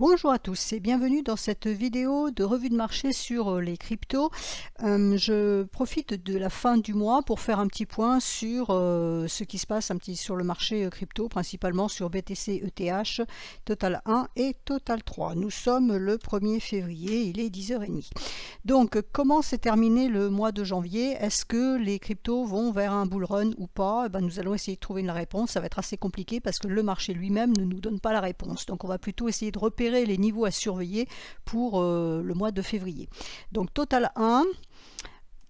Bonjour à tous et bienvenue dans cette vidéo de revue de marché sur euh, les cryptos. Euh, je profite de la fin du mois pour faire un petit point sur euh, ce qui se passe un petit sur le marché crypto, principalement sur BTC, ETH, Total 1 et Total 3. Nous sommes le 1er février, il est 10h30. Donc comment s'est terminé le mois de janvier Est-ce que les cryptos vont vers un bull run ou pas eh ben, Nous allons essayer de trouver une réponse. Ça va être assez compliqué parce que le marché lui-même ne nous donne pas la réponse. Donc on va plutôt essayer de repérer les niveaux à surveiller pour euh, le mois de février. Donc Total 1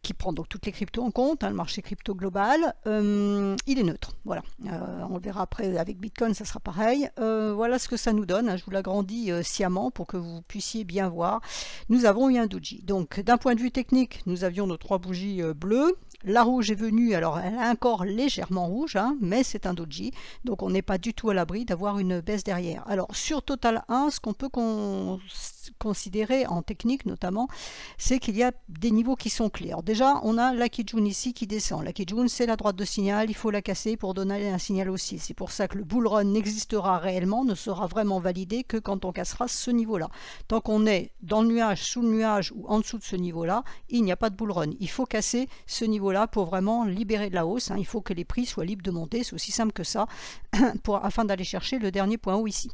qui prend donc toutes les cryptos en compte, hein, le marché crypto global, euh, il est neutre. Voilà, euh, on le verra après avec Bitcoin, ça sera pareil. voilà ce que ça nous donne. Hein. je vous l'agrandis sciemment pour que vous puissiez bien voir. Nous avons eu un doji. Donc, d'un point de vue technique, nous avions nos trois bougies bleues la rouge est venue, alors elle a un corps légèrement rouge, hein, mais c'est un doji, donc on n'est pas du tout à l'abri d'avoir une baisse derrière. Alors sur Total 1, ce qu'on peut qu'on considéré en technique notamment, c'est qu'il y a des niveaux qui sont clés. déjà, on a la Kijun ici qui descend. La Kijun, c'est la droite de signal, il faut la casser pour donner un signal aussi. C'est pour ça que le bull run n'existera réellement, ne sera vraiment validé que quand on cassera ce niveau-là. Tant qu'on est dans le nuage, sous le nuage ou en dessous de ce niveau-là, il n'y a pas de bull run. Il faut casser ce niveau-là pour vraiment libérer de la hausse. Hein. Il faut que les prix soient libres de monter, c'est aussi simple que ça, pour, afin d'aller chercher le dernier point haut ici.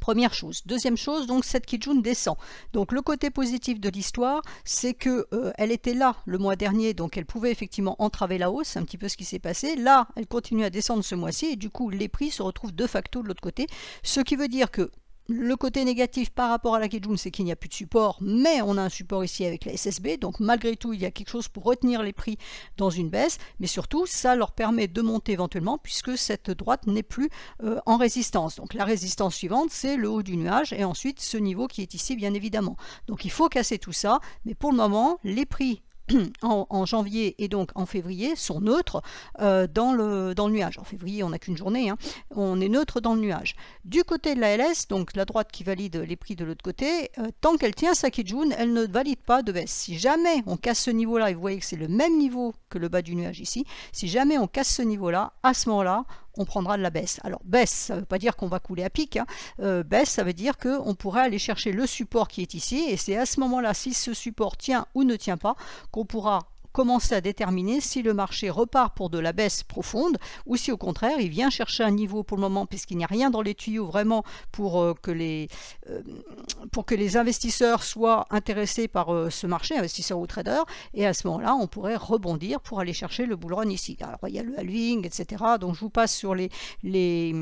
Première chose. Deuxième chose, donc cette Kijun descend. Donc le côté positif de l'histoire, c'est que euh, elle était là le mois dernier, donc elle pouvait effectivement entraver la hausse, un petit peu ce qui s'est passé. Là, elle continue à descendre ce mois-ci et du coup les prix se retrouvent de facto de l'autre côté, ce qui veut dire que le côté négatif par rapport à la Kijun, c'est qu'il n'y a plus de support, mais on a un support ici avec la SSB, donc malgré tout, il y a quelque chose pour retenir les prix dans une baisse, mais surtout, ça leur permet de monter éventuellement, puisque cette droite n'est plus euh, en résistance. Donc la résistance suivante, c'est le haut du nuage, et ensuite ce niveau qui est ici, bien évidemment. Donc il faut casser tout ça, mais pour le moment, les prix en, janvier et donc en février sont neutres euh, dans, le, nuage. En février, on n'a qu'une journée, hein. on est neutre dans le nuage. Du côté de la LS, donc la droite qui valide les prix de l'autre côté, euh, tant qu'elle tient sa Kijun, elle ne valide pas de baisse. Si jamais on casse ce niveau-là, et vous voyez que c'est le même niveau que le bas du nuage ici, si jamais on casse ce niveau-là, à ce moment-là, on prendra de la baisse. Alors baisse, ça ne veut pas dire qu'on va couler à pic. Hein. Euh, baisse, ça veut dire qu'on pourrait aller chercher le support qui est ici. Et c'est à ce moment-là, si ce support tient ou ne tient pas, qu'on pourra commencer à déterminer si le marché repart pour de la baisse profonde ou si au contraire il vient chercher un niveau pour le moment puisqu'il n'y a rien dans les tuyaux vraiment pour, euh, que, les, euh, pour que les investisseurs soient intéressés par euh, ce marché, investisseurs ou traders, et à ce moment-là on pourrait rebondir pour aller chercher le bull run ici. Alors il y a le halving, etc. Donc je vous passe sur les, les,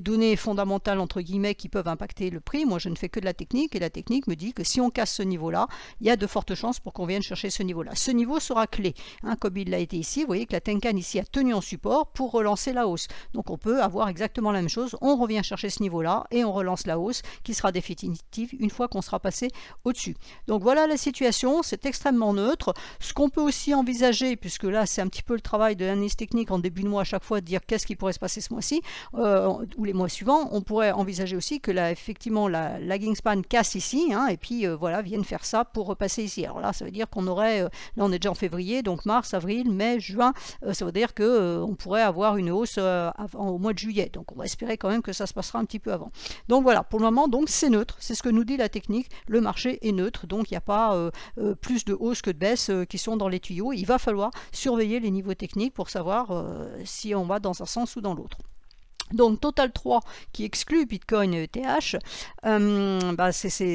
données fondamentales entre guillemets qui peuvent impacter le prix. Moi je ne fais que de la technique et la technique me dit que si on casse ce niveau-là, il y a de fortes chances pour qu'on vienne chercher ce niveau-là. Ce niveau sera clé. Hein, comme il l'a été ici, vous voyez que la Tenkan ici a tenu en support pour relancer la hausse. Donc on peut avoir exactement la même chose. On revient chercher ce niveau-là et on relance la hausse qui sera définitive une fois qu'on sera passé au-dessus. Donc voilà la situation, c'est extrêmement neutre. Ce qu'on peut aussi envisager, puisque là c'est un petit peu le travail de l'analyse technique en début de mois à chaque fois, de dire qu'est-ce qui pourrait se passer ce mois-ci euh, ou les mois suivants, on pourrait envisager aussi que là, effectivement la lagging span casse ici hein, et puis euh, voilà vienne faire ça pour repasser ici. Alors là ça veut dire qu'on aurait, euh, là on est déjà février, donc mars, avril, mai, juin, euh, ça veut dire que euh, on pourrait avoir une hausse euh, avant, au mois de juillet. Donc on va espérer quand même que ça se passera un petit peu avant. Donc voilà, pour le moment, donc c'est neutre, c'est ce que nous dit la technique. Le marché est neutre, donc il n'y a pas plus de hausse que de baisse qui sont dans les tuyaux. Il va falloir surveiller les niveaux techniques pour savoir si on va dans un sens ou dans l'autre. Donc Total 3 qui exclut Bitcoin et ETH, euh, bah, c'est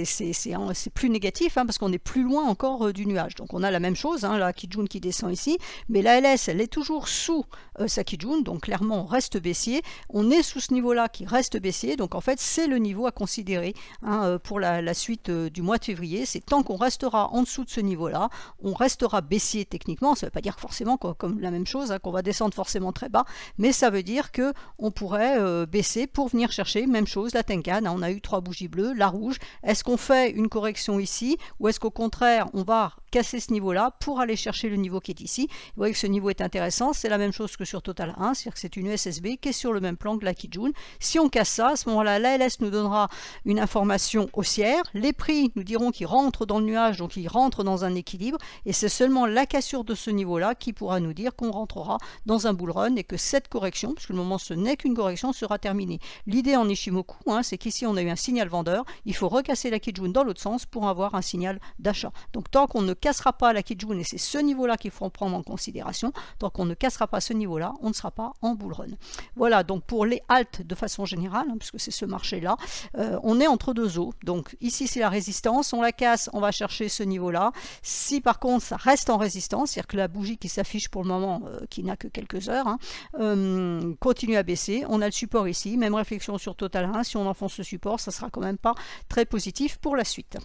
plus négatif hein, parce qu'on est plus loin encore euh, du nuage. Donc on a la même chose, hein, la Kijun qui descend ici, mais la LS elle est toujours sous euh, sa Kijun, donc clairement on reste baissier. On est sous ce niveau-là qui reste baissier, donc en fait c'est le niveau à considérer hein, pour la, suite du mois de février. C'est tant qu'on restera en dessous de ce niveau-là, on restera baissier techniquement. Ça ne veut pas dire forcément comme la même chose qu'on va descendre forcément très bas, mais ça veut dire que on pourrait euh, baisser pour venir chercher, même chose, la Tenkan, hein, on a eu trois bougies bleues, la rouge. Est-ce qu'on fait une correction ici ou est-ce qu'au contraire on va casser ce niveau-là pour aller chercher le niveau qui est ici. Vous voyez que ce niveau est intéressant, c'est la même chose que sur Total 1, c'est-à-dire que c'est une ussb qui est sur le même plan que la Kijun. Si on casse ça, à ce moment-là, l'ALS nous donnera une information haussière, les prix nous diront qu'ils rentrent dans le nuage, donc ils rentrent dans un équilibre, et c'est seulement la cassure de ce niveau-là qui pourra nous dire qu'on rentrera dans un bull run et que cette correction, puisque le moment ce n'est qu'une correction, sera terminée. L'idée en Ishimoku, hein, c'est qu'ici on a eu un signal vendeur, il faut recasser la Kijun dans l'autre sens pour avoir un signal d'achat. Donc tant qu'on ne cassera pas la Kijun et c'est ce niveau-là qu'il faut prendre en considération. Tant qu'on ne cassera pas ce niveau-là, on ne sera pas en bull run. Voilà, donc pour les haltes de façon générale, hein, puisque c'est ce marché-là, euh, on est entre deux eaux. Donc ici, c'est la résistance, on la casse, on va chercher ce niveau-là. Si par contre, ça reste en résistance, c'est-à-dire que la bougie qui s'affiche pour le moment, euh, qui n'a que quelques heures, hein, euh, continue à baisser, on a le support ici, même réflexion sur Total 1, si on enfonce ce support, ça ne sera quand même pas très positif pour la suite.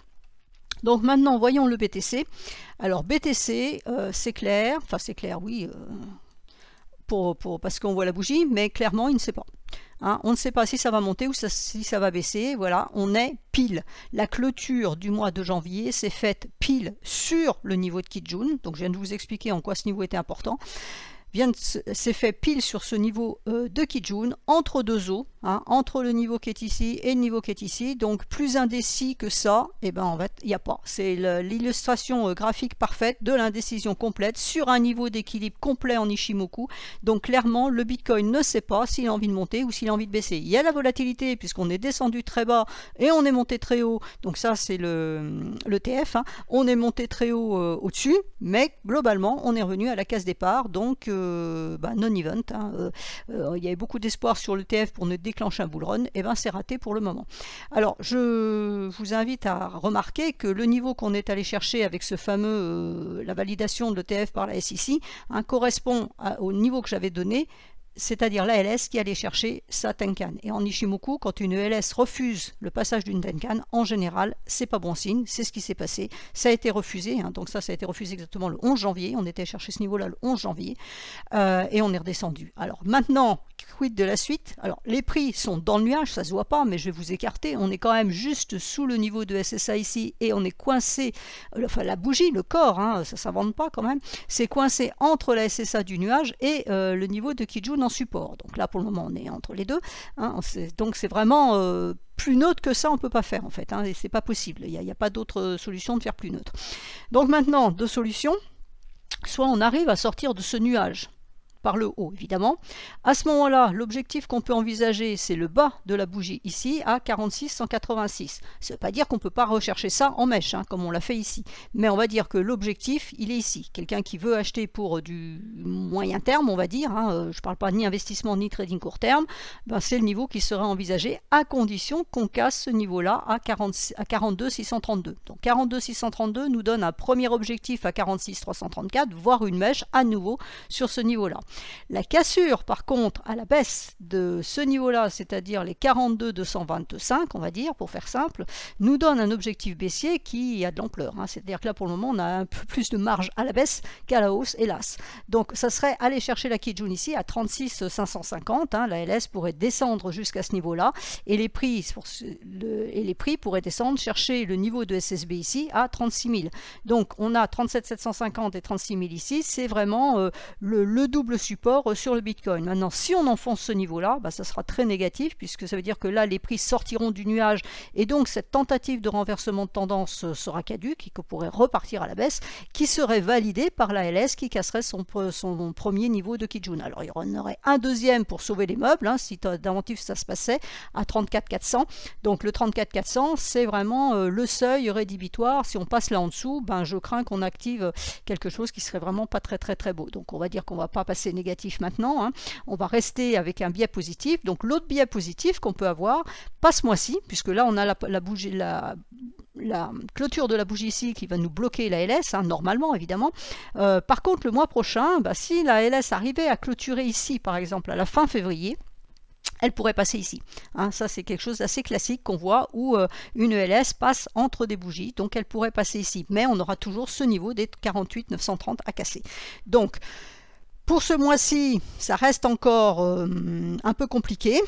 Donc maintenant, voyons le BTC. Alors BTC, euh, c'est clair, enfin c'est clair, oui, euh, pour, parce qu'on voit la bougie, mais clairement, il ne sait pas. Hein, on ne sait pas si ça va monter ou si ça va baisser. Voilà, on est pile. La clôture du mois de janvier s'est faite pile sur le niveau de Kijun. Donc je viens de vous expliquer en quoi ce niveau était important s'est fait pile sur ce niveau euh, de Kijun, entre deux eaux, hein, entre le niveau qui est ici et le niveau qui est ici. Donc plus indécis que ça, et eh ben en fait, il n'y a pas. C'est l'illustration euh, graphique parfaite de l'indécision complète sur un niveau d'équilibre complet en Ishimoku. Donc clairement, le Bitcoin ne sait pas s'il a envie de monter ou s'il a envie de baisser. Il y a la volatilité puisqu'on est descendu très bas et on est monté très haut. Donc ça, c'est le, le, TF. Hein. On est monté très haut euh, au-dessus, mais globalement, on est revenu à la case départ. Donc euh, bah, non-event. Hein, euh, euh, il y avait beaucoup d'espoir sur le TF pour ne déclencher un bull et eh bien c'est raté pour le moment. Alors je vous invite à remarquer que le niveau qu'on est allé chercher avec ce fameux la validation de l'ETF par la SEC hein, correspond au niveau que j'avais donné c'est-à-dire la LS qui allait chercher sa Tenkan. Et en Ishimoku, quand une e LS refuse le passage d'une Tenkan, en général, c'est pas bon signe, c'est ce qui s'est passé. Ça a été refusé, hein, donc ça, ça a été refusé exactement le 11 janvier, on était chercher ce niveau-là le 11 janvier, euh, et on est redescendu. Alors maintenant, quid de la suite Alors les prix sont dans le nuage, ça se voit pas, mais je vais vous écarter, on est quand même juste sous le niveau de SSA ici, et on est coincé, enfin la bougie, le corps, hein, ça ne s'invente pas quand même, c'est coincé entre la SSA du nuage et euh, le niveau de Kijun en support. Donc là, pour le moment, on est entre les deux. Hein. donc c'est vraiment euh, plus neutre que ça, on ne peut pas faire en fait. Hein, et c'est pas possible. Il n'y a, a, pas d'autre euh, solution de faire plus neutre. Donc maintenant, deux solutions. Soit on arrive à sortir de ce nuage par le haut évidemment. À ce moment-là, l'objectif qu'on peut envisager, c'est le bas de la bougie ici à 46 Ça ne veut pas dire qu'on ne peut pas rechercher ça en mèche, hein, comme on l'a fait ici. Mais on va dire que l'objectif, il est ici. Quelqu'un qui veut acheter pour du moyen terme, on va dire, hein, euh, je ne parle pas ni investissement ni trading court terme, ben, c'est le niveau qui sera envisagé à condition qu'on casse ce niveau-là à, 42,632. à Donc 42,632 nous donne un premier objectif à 46,334, 334, voire une mèche à nouveau sur ce niveau-là. La cassure, par contre, à la baisse de ce niveau-là, c'est-à-dire les 42 225, on va dire, pour faire simple, nous donne un objectif baissier qui a de l'ampleur. Hein. C'est-à-dire que là, pour le moment, on a un peu plus de marge à la baisse qu'à la hausse, hélas. Donc, ça serait aller chercher la Kijun ici à 36 550. Hein. La LS pourrait descendre jusqu'à ce niveau-là et les prix pourraient descendre chercher le niveau de SSB ici à 36 000. Donc, on a 37 750 et 36 000 ici. C'est vraiment euh, le, le double support euh, sur le Bitcoin. Maintenant, si on enfonce ce niveau-là, bah, ça sera très négatif puisque ça veut dire que là, les prix sortiront du nuage et donc cette tentative de renversement de tendance euh, sera caduque et que pourrait repartir à la baisse, qui serait validée par la LS qui casserait son, son premier niveau de Kijun. Alors, il y en aurait un deuxième pour sauver les meubles, hein, si d'inventif ça se passait, à 34 400 Donc, le 34 400 c'est vraiment euh, le seuil rédhibitoire. Si on passe là en dessous, ben, je crains qu'on active quelque chose qui serait vraiment pas très très très beau. Donc, on va dire qu'on va pas passer négatif maintenant, hein. on va rester avec un biais positif. Donc l'autre biais positif qu'on peut avoir, pas ce mois-ci, puisque là on a la, bougie, la, la clôture de la bougie ici qui va nous bloquer la LS, hein, normalement évidemment. Euh, par contre, le mois prochain, bah, si la LS arrivait à clôturer ici, par exemple, à la fin février, elle pourrait passer ici. Hein. ça, c'est quelque chose d'assez classique qu'on voit où euh, une LS passe entre des bougies, donc elle pourrait passer ici. Mais on aura toujours ce niveau des 48 930 à casser. Donc, pour ce mois-ci, ça reste encore euh, un peu compliqué,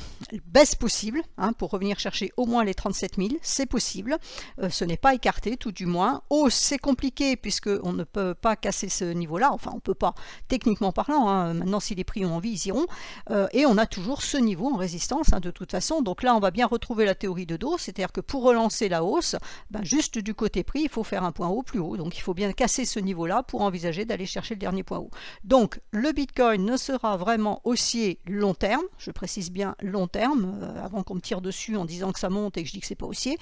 baisse possible, hein, pour revenir chercher au moins les 37 000, c'est possible, euh, ce n'est pas écarté tout du moins. hausse, oh, c'est compliqué puisqu'on ne peut pas casser ce niveau-là, enfin on ne peut pas techniquement parlant, hein, maintenant si les prix ont envie, ils iront, euh, et on a toujours ce niveau en résistance hein, de toute façon, donc là on va bien retrouver la théorie de dos, c'est-à-dire que pour relancer la hausse, ben, juste du côté prix, il faut faire un point haut plus haut, donc il faut bien casser ce niveau-là pour envisager d'aller chercher le dernier point haut. Donc le Bitcoin ne sera vraiment haussier long terme, je précise bien long terme, euh, avant qu'on me tire dessus en disant que ça monte et que je dis que c'est pas haussier,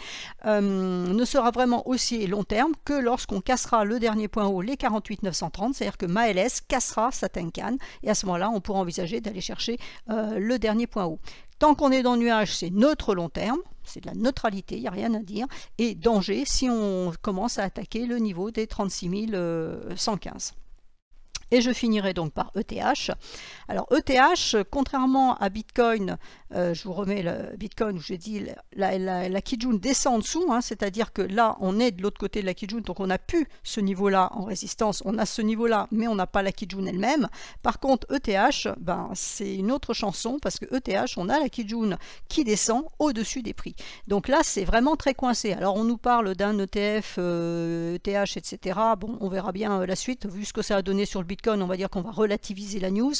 euh, ne sera vraiment haussier long terme que lorsqu'on cassera le dernier point haut, les 48 930, c'est-à-dire que LS cassera sa Tenkan, et à ce moment-là, on pourra envisager d'aller chercher euh, le dernier point haut. Tant qu'on est dans le nuage, c'est neutre long terme, c'est de la neutralité, il n'y a rien à dire, et danger si on commence à attaquer le niveau des 36 115. Et je finirai donc par ETH. Alors ETH, contrairement à Bitcoin, euh, je vous remets le Bitcoin où j'ai dit la, Kijun descend en dessous, hein, c'est-à-dire que là on est de l'autre côté de la Kijun, donc on n'a plus ce niveau-là en résistance, on a ce niveau-là, mais on n'a pas la Kijun elle-même. Par contre ETH, ben, c'est une autre chanson parce que ETH, on a la Kijun qui descend au-dessus des prix. Donc là c'est vraiment très coincé. Alors on nous parle d'un ETF, ETH, euh, e etc. Bon, on verra bien euh, la suite vu ce que ça a donné sur le Bitcoin on va dire qu'on va relativiser la news.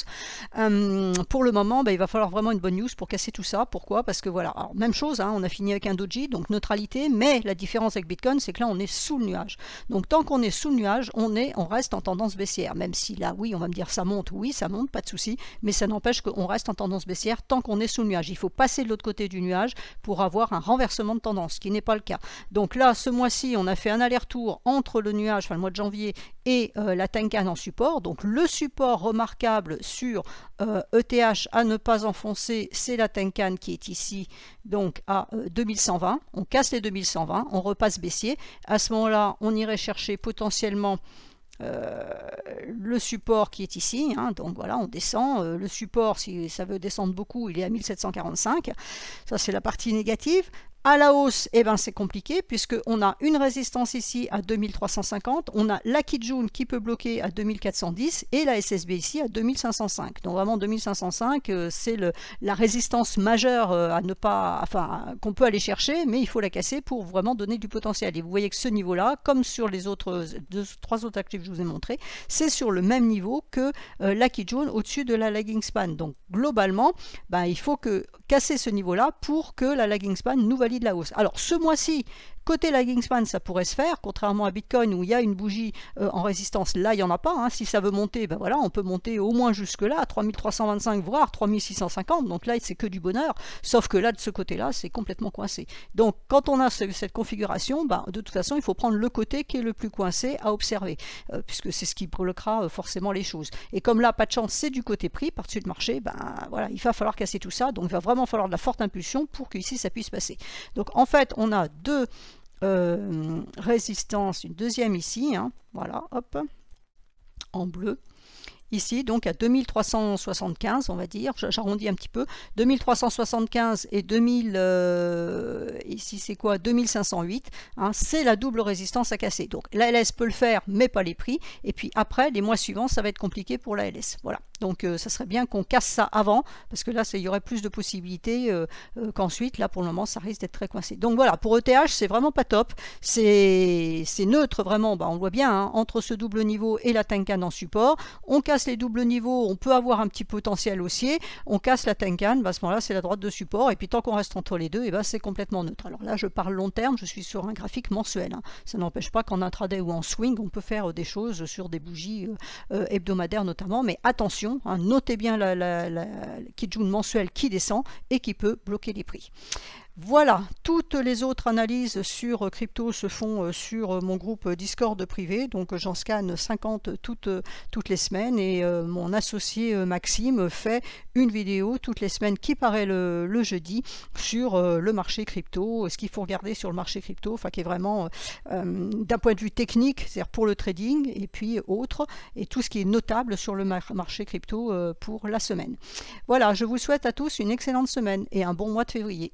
Euh, pour le moment, ben, il va falloir vraiment une bonne news pour casser tout ça. Pourquoi Parce que voilà, alors, même chose, hein, on a fini avec un doji, donc neutralité, mais la différence avec Bitcoin, c'est que là, on est sous le nuage. Donc tant qu'on est sous le nuage, on, est, on reste en tendance baissière. Même si là, oui, on va me dire ça monte, oui, ça monte, pas de souci, mais ça n'empêche qu'on reste en tendance baissière tant qu'on est sous le nuage. Il faut passer de l'autre côté du nuage pour avoir un renversement de tendance, ce qui n'est pas le cas. Donc là, ce mois-ci, on a fait un aller-retour entre le nuage, enfin le mois de janvier, et euh, la Tenkan en support. Donc le support remarquable sur ETH e à ne pas enfoncer, c'est la Tenkan qui est ici donc à 2120. Euh, on casse les 2120, on repasse baissier. À ce moment-là, on irait chercher potentiellement euh, le support qui est ici, hein. donc voilà, on descend. le support, si ça veut descendre beaucoup, il est à 1745. Ça, c'est la partie négative. À la hausse, et eh ben, c'est compliqué puisque on a une résistance ici à 2350, on a la Kijun qui peut bloquer à 2410 et la SSB ici à 2505. Donc vraiment 2505, euh, c'est la résistance majeure euh, à ne pas, enfin, qu'on peut aller chercher, mais il faut la casser pour vraiment donner du potentiel. Et vous voyez que ce niveau-là, comme sur les autres deux, trois autres actifs que je vous ai montrés, c'est sur le même niveau que euh, la Kijun au-dessus de la lagging span. Donc globalement, ben, il faut que casser ce niveau-là pour que la lagging span nouvelle de la hausse. Alors ce mois-ci, Côté lagging span, ça pourrait se faire, contrairement à Bitcoin où il y a une bougie euh, en résistance. Là, il n'y en a pas. Hein. Si ça veut monter, ben voilà, on peut monter au moins jusque-là, à 3325, voire 3650. Donc là, c'est que du bonheur. Sauf que là, de ce côté-là, c'est complètement coincé. Donc quand on a cette configuration, ben, de toute façon, il faut prendre le côté qui est le plus coincé à observer, euh, puisque c'est ce qui bloquera euh, forcément les choses. Et comme là, pas de chance, c'est du côté prix, par-dessus le marché, ben voilà, il va falloir casser tout ça. Donc il va vraiment falloir de la forte impulsion pour qu'ici, ça puisse passer. Donc en fait, on a deux euh, résistance, une deuxième ici, hein. voilà, hop, en bleu ici, donc à 2375, on va dire, j'arrondis un petit peu, 2375 et 2000, euh, ici c'est quoi 2508, hein, c'est la double résistance à casser. Donc la LS peut le faire, mais pas les prix, et puis après, les mois suivants, ça va être compliqué pour la LS. Voilà, donc euh, ça serait bien qu'on casse ça avant, parce que là, il y aurait plus de possibilités euh, qu'ensuite, là pour le moment, ça risque d'être très coincé. Donc voilà, pour ETH, c'est vraiment pas top, c'est neutre vraiment, bah, on voit bien, hein. entre ce double niveau et la Tenkan en support, on casse les doubles niveaux, on peut avoir un petit potentiel haussier, on casse la Tenkan, bah, à ce moment-là c'est la droite de support, et puis tant qu'on reste entre les deux, et eh ben, c'est complètement neutre. Alors là je parle long terme, je suis sur un graphique mensuel. Hein. Ça n'empêche pas qu'en intraday ou en swing, on peut faire euh, des choses sur des bougies euh, euh, hebdomadaires notamment, mais attention, hein, notez bien la, Kijun mensuel qui descend et qui peut bloquer les prix. Voilà, toutes les autres analyses sur euh, crypto se font euh, sur euh, mon groupe Discord privé, donc j'en scanne 50 toutes, toutes les semaines et mon associé Maxime fait une vidéo toutes les semaines qui paraît le, jeudi sur le marché crypto, ce qu'il faut regarder sur le marché crypto, enfin qui est vraiment d'un point de vue technique, c'est-à-dire pour le trading et puis autres, et tout ce qui est notable sur le marché crypto pour la semaine. Voilà, je vous souhaite à tous une excellente semaine et un bon mois de février.